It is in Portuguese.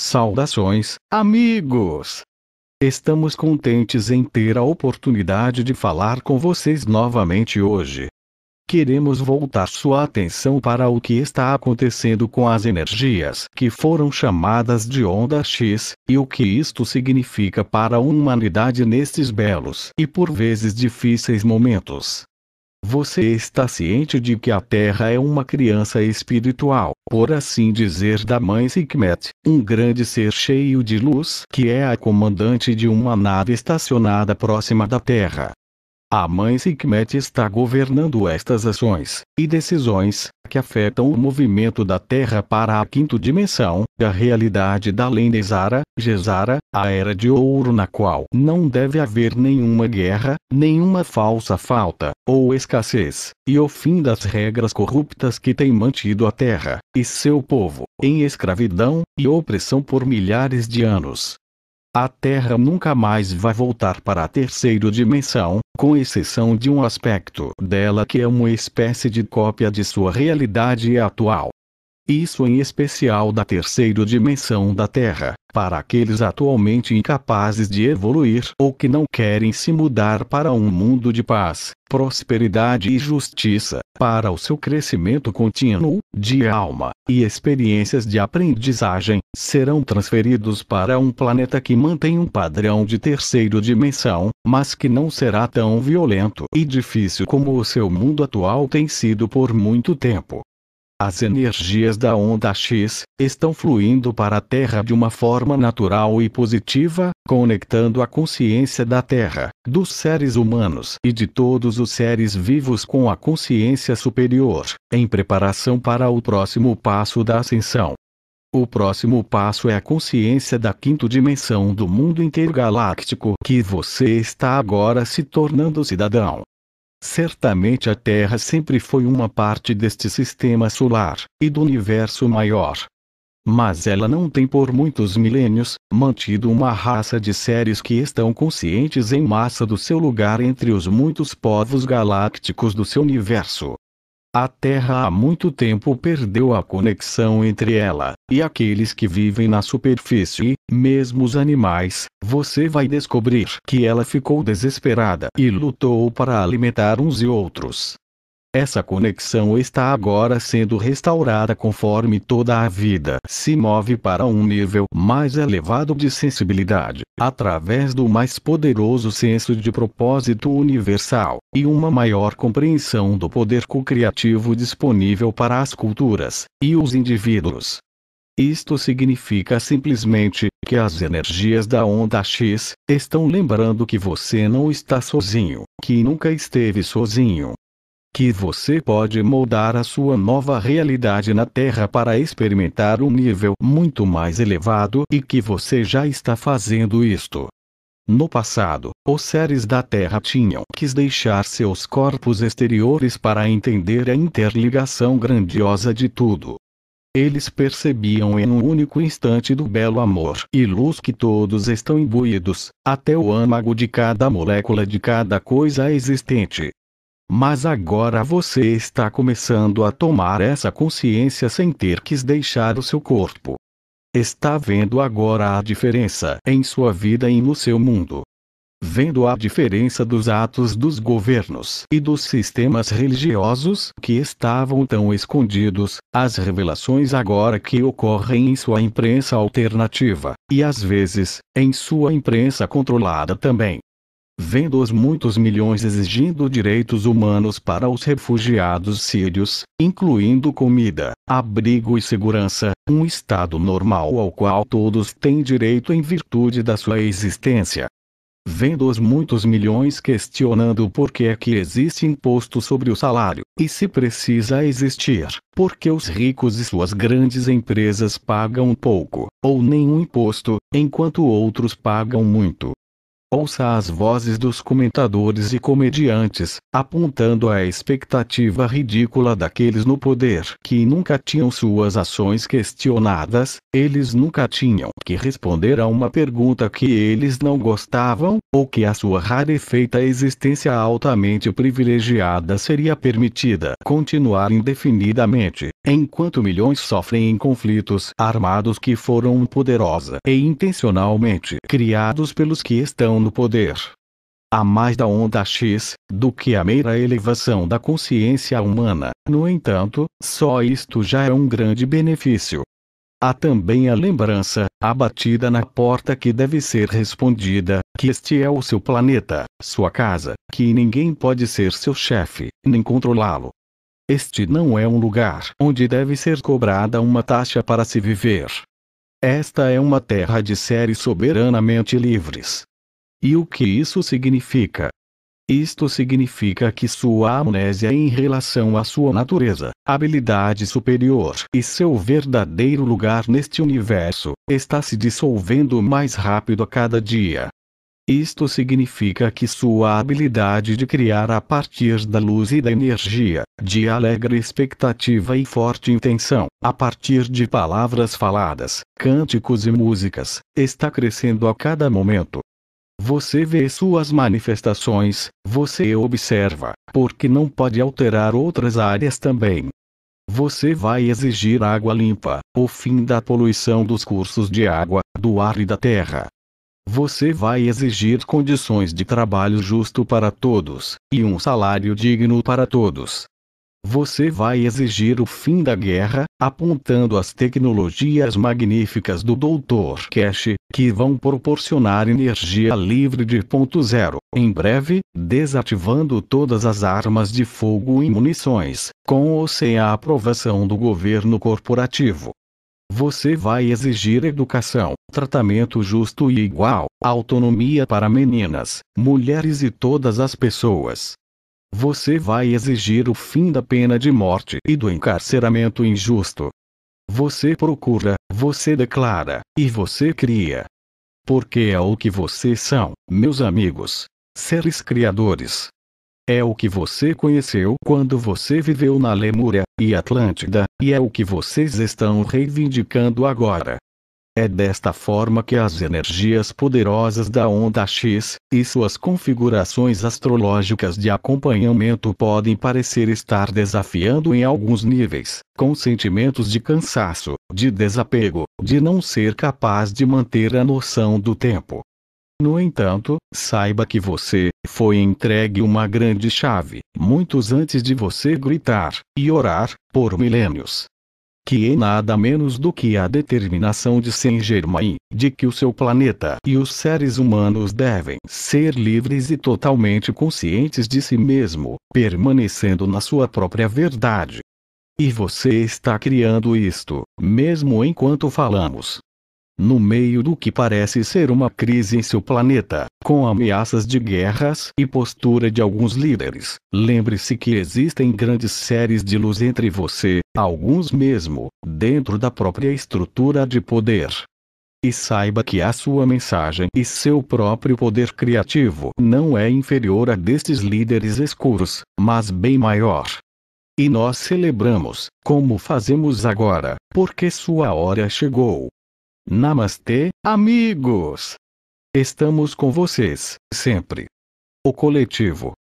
Saudações, amigos! Estamos contentes em ter a oportunidade de falar com vocês novamente hoje. Queremos voltar sua atenção para o que está acontecendo com as energias que foram chamadas de onda X, e o que isto significa para a humanidade nestes belos e por vezes difíceis momentos. Você está ciente de que a Terra é uma criança espiritual, por assim dizer, da mãe Sikmet, um grande ser cheio de luz que é a comandante de uma nave estacionada próxima da Terra. A mãe Sikmet está governando estas ações e decisões que afetam o movimento da Terra para a quinta dimensão, da realidade da lenda Zara, Gesara, a era de ouro na qual não deve haver nenhuma guerra, nenhuma falsa falta ou escassez, e o fim das regras corruptas que têm mantido a Terra e seu povo em escravidão e opressão por milhares de anos. A Terra nunca mais vai voltar para a terceira dimensão, com exceção de um aspecto dela que é uma espécie de cópia de sua realidade atual isso em especial da terceira dimensão da Terra, para aqueles atualmente incapazes de evoluir ou que não querem se mudar para um mundo de paz, prosperidade e justiça, para o seu crescimento contínuo, de alma, e experiências de aprendizagem, serão transferidos para um planeta que mantém um padrão de terceira dimensão, mas que não será tão violento e difícil como o seu mundo atual tem sido por muito tempo as energias da onda X estão fluindo para a Terra de uma forma natural e positiva, conectando a consciência da Terra, dos seres humanos e de todos os seres vivos com a consciência superior, em preparação para o próximo passo da ascensão. O próximo passo é a consciência da quinta dimensão do mundo intergaláctico que você está agora se tornando cidadão. Certamente a Terra sempre foi uma parte deste sistema solar e do universo maior. Mas ela não tem por muitos milênios mantido uma raça de seres que estão conscientes em massa do seu lugar entre os muitos povos galácticos do seu universo, a Terra há muito tempo perdeu a conexão entre ela e aqueles que vivem na superfície, mesmo os animais. Você vai descobrir que ela ficou desesperada e lutou para alimentar uns e outros. Essa conexão está agora sendo restaurada conforme toda a vida se move para um nível mais elevado de sensibilidade, através do mais poderoso senso de propósito universal, e uma maior compreensão do poder co-criativo disponível para as culturas e os indivíduos. Isto significa simplesmente que as energias da onda X estão lembrando que você não está sozinho, que nunca esteve sozinho, que você pode moldar a sua nova realidade na Terra para experimentar um nível muito mais elevado e que você já está fazendo isto. No passado, os seres da Terra tinham que deixar seus corpos exteriores para entender a interligação grandiosa de tudo. Eles percebiam em um único instante do belo amor e luz que todos estão imbuídos, até o âmago de cada molécula de cada coisa existente. Mas agora você está começando a tomar essa consciência sem ter que deixar o seu corpo. Está vendo agora a diferença em sua vida e no seu mundo. Vendo a diferença dos atos dos governos e dos sistemas religiosos que estavam tão escondidos, as revelações agora que ocorrem em sua imprensa alternativa, e às vezes, em sua imprensa controlada também vendo os muitos milhões exigindo direitos humanos para os refugiados sírios, incluindo comida, abrigo e segurança, um Estado normal ao qual todos têm direito em virtude da sua existência. Vendo os muitos milhões questionando por que é que existe imposto sobre o salário, e se precisa existir, porque os ricos e suas grandes empresas pagam pouco, ou nenhum imposto, enquanto outros pagam muito, ouça as vozes dos comentadores e comediantes, apontando a expectativa ridícula daqueles no poder que nunca tinham suas ações questionadas, eles nunca tinham que responder a uma pergunta que eles não gostavam, ou que a sua rarefeita existência altamente privilegiada seria permitida continuar indefinidamente, enquanto milhões sofrem em conflitos armados que foram poderosa e intencionalmente criados pelos que estão elevação no poder. Há mais da onda X, do que a mera elevação da consciência humana, no entanto, só isto já é um grande benefício. Há também a lembrança, a batida na porta que deve ser respondida, que este é o seu planeta, sua casa, que ninguém pode ser seu chefe, nem controlá-lo. Este não é um lugar onde deve ser cobrada uma taxa para se viver. Esta é uma terra de seres soberanamente livres, e o que isso significa? Isto significa que sua amnésia em relação à sua natureza, habilidade superior e seu verdadeiro lugar neste universo, está se dissolvendo mais rápido a cada dia. Isto significa que sua habilidade de criar a partir da luz e da energia, de alegre expectativa e forte intenção, a partir de palavras faladas, cânticos e músicas, está crescendo a cada momento. Você vê suas manifestações, você observa, porque não pode alterar outras áreas também. Você vai exigir água limpa, o fim da poluição dos cursos de água, do ar e da terra. Você vai exigir condições de trabalho justo para todos, e um salário digno para todos você vai exigir o fim da guerra, apontando as tecnologias magníficas do Dr. Cash, que vão proporcionar energia livre de ponto zero, em breve, desativando todas as armas de fogo e munições, com ou sem a aprovação do governo corporativo. Você vai exigir educação, tratamento justo e igual, autonomia para meninas, mulheres e todas as pessoas, você vai exigir o fim da pena de morte e do encarceramento injusto. Você procura, você declara, e você cria. Porque é o que vocês são, meus amigos. Seres criadores. É o que você conheceu quando você viveu na Lemúria e Atlântida, e é o que vocês estão reivindicando agora. É desta forma que as energias poderosas da onda X e suas configurações astrológicas de acompanhamento podem parecer estar desafiando em alguns níveis, com sentimentos de cansaço, de desapego, de não ser capaz de manter a noção do tempo. No entanto, saiba que você foi entregue uma grande chave, muitos antes de você gritar e orar, por milênios que é nada menos do que a determinação de Saint Germain, de que o seu planeta e os seres humanos devem ser livres e totalmente conscientes de si mesmo, permanecendo na sua própria verdade. E você está criando isto, mesmo enquanto falamos no meio do que parece ser uma crise em seu planeta, com ameaças de guerras e postura de alguns líderes. Lembre-se que existem grandes séries de luz entre você, alguns mesmo, dentro da própria estrutura de poder. E saiba que a sua mensagem e seu próprio poder criativo não é inferior a destes líderes escuros, mas bem maior. E nós celebramos, como fazemos agora, porque sua hora chegou. Namastê, amigos! Estamos com vocês, sempre. O Coletivo